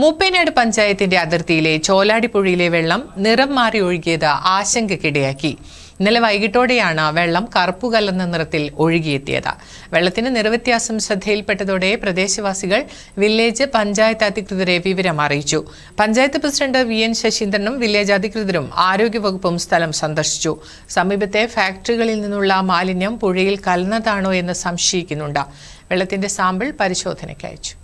മൂപ്പേനാട് പഞ്ചായത്തിന്റെ അതിർത്തിയിലെ ചോലാടിപ്പുഴയിലെ വെള്ളം നിറം മാറി ഒഴുകിയത് ആശങ്കക്കിടയാക്കി ഇന്നലെ വൈകിട്ടോടെയാണ് വെള്ളം കറുപ്പ് കലർന്ന നിറത്തിൽ ഒഴുകിയെത്തിയത് വെള്ളത്തിന് നിറവ്യത്യാസം ശ്രദ്ധയിൽപ്പെട്ടതോടെ പ്രദേശവാസികൾ വില്ലേജ് പഞ്ചായത്ത് അധികൃതരെ വിവരം അറിയിച്ചു പഞ്ചായത്ത് പ്രസിഡന്റ് വി എൻ ശശീന്ദ്രനും വില്ലേജ് അധികൃതരും ആരോഗ്യവകുപ്പും സ്ഥലം സന്ദർശിച്ചു സമീപത്തെ ഫാക്ടറികളിൽ നിന്നുള്ള മാലിന്യം പുഴയിൽ കലർന്നതാണോ എന്ന് സംശയിക്കുന്നുണ്ട് വെള്ളത്തിന്റെ സാമ്പിൾ പരിശോധനയ്ക്ക് അയച്ചു